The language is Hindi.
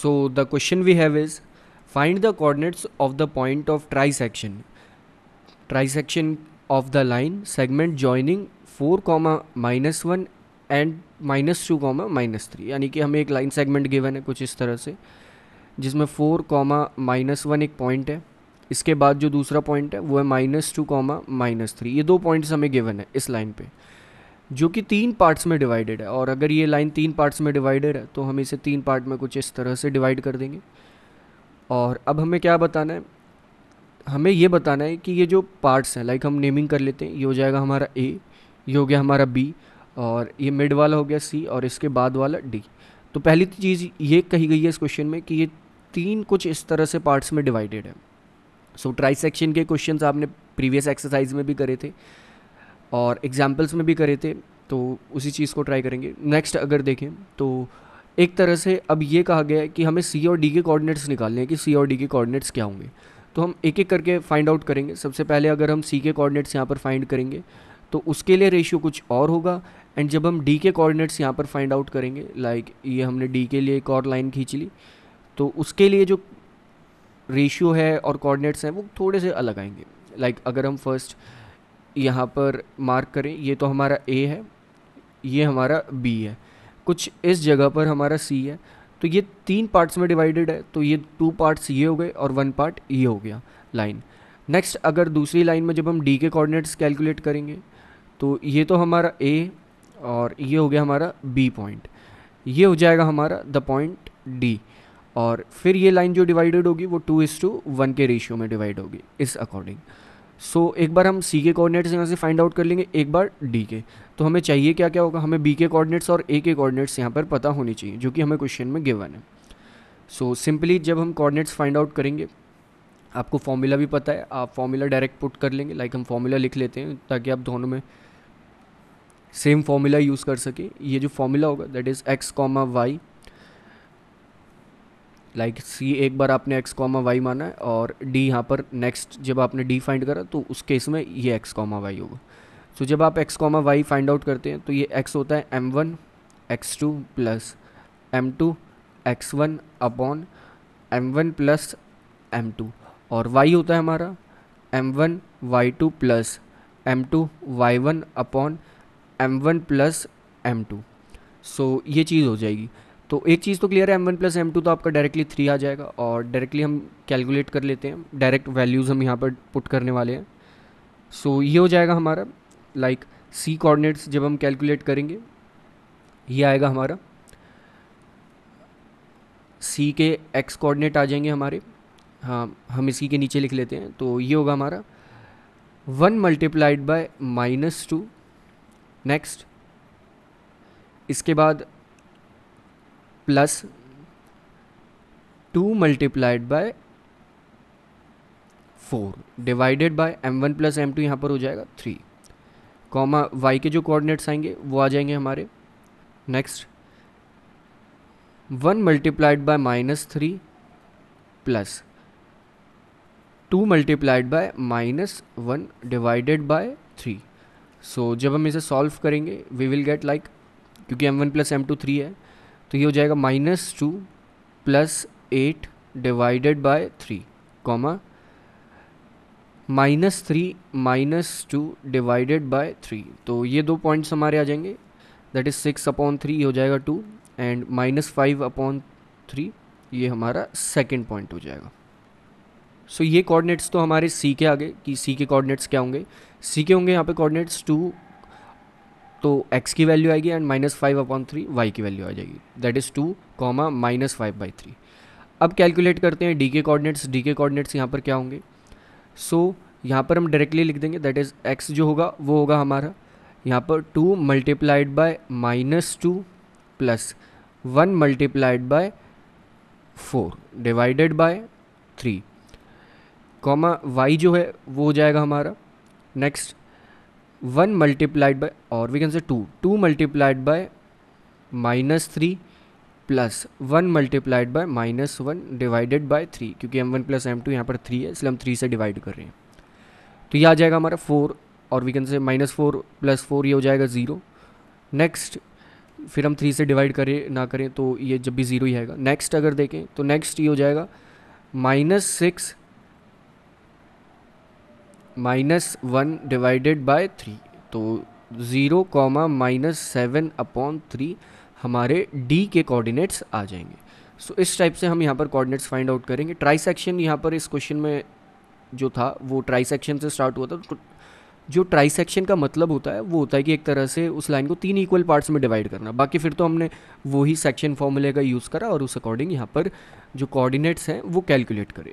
So the question we have is find the coordinates of the point of trisection. Trisection of the line segment joining 4 comma minus 1 and minus two comma minus three यानी कि हमें एक लाइन सेगमेंट गिवन है कुछ इस तरह से जिसमें फोर कॉमा माइनस वन एक पॉइंट है इसके बाद जो दूसरा पॉइंट है वो है minus two comma minus three ये दो पॉइंट्स हमें गिवन है इस लाइन पे जो कि तीन पार्ट्स में डिवाइडेड है और अगर ये लाइन तीन पार्ट्स में डिवाइडेड है तो हम इसे तीन पार्ट में कुछ इस तरह से डिवाइड कर देंगे और अब हमें क्या बताना है हमें ये बताना है कि ये जो पार्ट्स हैं लाइक हम नेमिंग कर लेते हैं ये हो जाएगा हमारा ए ये हो गया हमारा बी और ये मिड वाला हो गया सी और इसके बाद वाला डी तो पहली तो चीज़ ये कही गई है इस क्वेश्चन में कि ये तीन कुछ इस तरह से पार्ट्स में डिवाइडेड है सो ट्राई सेक्शन के क्वेश्चन आपने प्रीवियस एक्सरसाइज में भी करे थे और एग्ज़ाम्पल्स में भी करे थे तो उसी चीज़ को ट्राई करेंगे नेक्स्ट अगर देखें तो एक तरह से अब ये कहा गया है कि हमें सी और डी के कोऑर्डिनेट्स निकालने हैं कि सी और डी के कोऑर्डिनेट्स क्या होंगे तो हम एक एक करके फाइंड आउट करेंगे सबसे पहले अगर हम सी के कोऑर्डिनेट्स यहाँ पर फाइंड करेंगे तो उसके लिए रेशियो कुछ और होगा एंड जब हम डी के कोऑर्डिनेट्स यहाँ पर फाइंड आउट करेंगे लाइक like ये हमने डी के लिए एक और लाइन खींच ली तो उसके लिए जो रेशियो है और कोऑर्डिनेट्स हैं वो थोड़े से अलग आएंगे लाइक like अगर हम फर्स्ट यहाँ पर मार्क करें ये तो हमारा ए है ये हमारा बी है कुछ इस जगह पर हमारा सी है तो ये तीन पार्ट्स में डिवाइडेड है तो ये टू पार्ट्स ये हो गए और वन पार्ट ये हो गया लाइन नेक्स्ट अगर दूसरी लाइन में जब हम डी के कोऑर्डिनेट्स कैलकुलेट करेंगे तो ये तो हमारा ए और ये हो गया हमारा बी पॉइंट ये हो जाएगा हमारा द पॉइंट डी और फिर ये लाइन जो डिवाइडेड होगी वो टू इज़ टू वन के रेशियो में डिवाइड होगी इस अकॉर्डिंग सो so, एक बार हम सी के कोऑर्डिनेट्स यहाँ से फाइंड आउट कर लेंगे एक बार डी के तो हमें चाहिए क्या क्या होगा हमें बी के कोऑर्डिनेट्स और ए के कोऑर्डिनेट्स यहाँ पर पता होने चाहिए जो कि हमें क्वेश्चन में गिवन है सो so, सिंपली जब हम कोऑर्डिनेट्स फाइंड आउट करेंगे आपको फॉर्मूला भी पता है आप फॉर्मूला डायरेक्ट पुट कर लेंगे लाइक हम फॉर्मूला लिख लेते हैं ताकि आप दोनों में सेम फॉर्मूला यूज़ कर सकें ये जो फॉर्मूला होगा that is X comma Y like like see एक बार आपने एक्स कॉमा वाई माना है और डी यहाँ पर नेक्स्ट जब आपने डी फाइंड करा तो उस केस में ये एक्स कॉमा वाई होगा सो so, जब आप X comma Y find out करते हैं तो ये एक्स होता है M one X two plus M two X one upon M one plus M two और वाई होता है हमारा M one Y two plus M two Y one upon M one plus M two so ये चीज़ हो जाएगी तो एक चीज़ तो क्लियर है M one plus M two तो आपका डायरेक्टली थ्री आ जाएगा और डायरेक्टली हम कैलकुलेट कर लेते हैं डायरेक्ट वैल्यूज़ हम यहाँ पर पुट करने वाले हैं सो so, ये हो जाएगा हमारा लाइक सी कोऑर्डिनेट्स जब हम कैलकुलेट करेंगे ये आएगा हमारा सी के एक्स कोऑर्डिनेट आ जाएंगे हमारे हाँ हम इसी के नीचे लिख लेते हैं तो ये होगा हमारा one multiplied by minus two next इसके बाद plus two multiplied by four divided by M one plus M two यहाँ पर हो जाएगा थ्री कॉमा वाई के जो कोऑर्डिनेट्स आएंगे वो आ जाएंगे हमारे next one multiplied by minus three plus two multiplied by minus one divided by three so जब हम इसे सॉल्व करेंगे वी विल गेट लाइक क्योंकि M one plus M two three है तो ये हो जाएगा minus two plus eight divided by three comma minus three minus two divided by three तो ये दो पॉइंट्स हमारे आ जाएंगे that is six upon three हो जाएगा to and minus five upon three ये हमारा सेकेंड पॉइंट हो जाएगा सो so, ये कोऑर्डिनेट्स तो हमारे सी के आगे कि सी के कोऑर्डिनेट्स क्या होंगे सी के होंगे यहाँ पे कोऑर्डिनेट्स टू तो x की वैल्यू आएगी and minus five upon three Y की वैल्यू आ जाएगी that is two comma minus five by three अब कैलकुलेट करते हैं डी के कॉर्डिनेट्स डी के कॉर्डिनेट्स यहाँ पर क्या होंगे सो so, यहाँ पर हम डायरेक्टली लिख देंगे दैट इज़ एक्स जो होगा वो होगा हमारा यहाँ पर two multiplied by minus two plus one multiplied by four divided by three comma Y जो है वो हो जाएगा हमारा नेक्स्ट वन मल्टीप्लाइड बाय और we can say two two multiplied by minus three plus one multiplied by minus one divided by three क्योंकि M one plus M two यहाँ पर थ्री है इसलिए हम थ्री से डिवाइड कर रहे हैं तो ये आ जाएगा हमारा फोर और we can say minus four plus four ये हो जाएगा ज़ीरो नेक्स्ट फिर हम थ्री से डिवाइड करें ना करें तो ये जब भी ज़ीरो ही आएगा नेक्स्ट अगर देखें तो नेक्स्ट ये हो जाएगा minus six minus one divided by three तो zero comma minus seven upon three हमारे डी के कोऑर्डिनेट्स आ जाएंगे सो so, इस टाइप से हम यहाँ पर कोऑर्डिनेट्स फाइंड आउट करेंगे ट्राई सेक्शन यहाँ पर इस क्वेश्चन में जो था वो ट्राई सेक्शन से स्टार्ट हुआ था तो जो ट्राई सेक्शन का मतलब होता है वो होता है कि एक तरह से उस लाइन को तीन इक्वल पार्ट्स में डिवाइड करना बाकी फिर तो हमने वही सेक्शन फॉर्मूले का यूज़ करा और उस अकॉर्डिंग यहाँ पर जो कोऑर्डिनेट्स हैं वो कैलकुलेट करें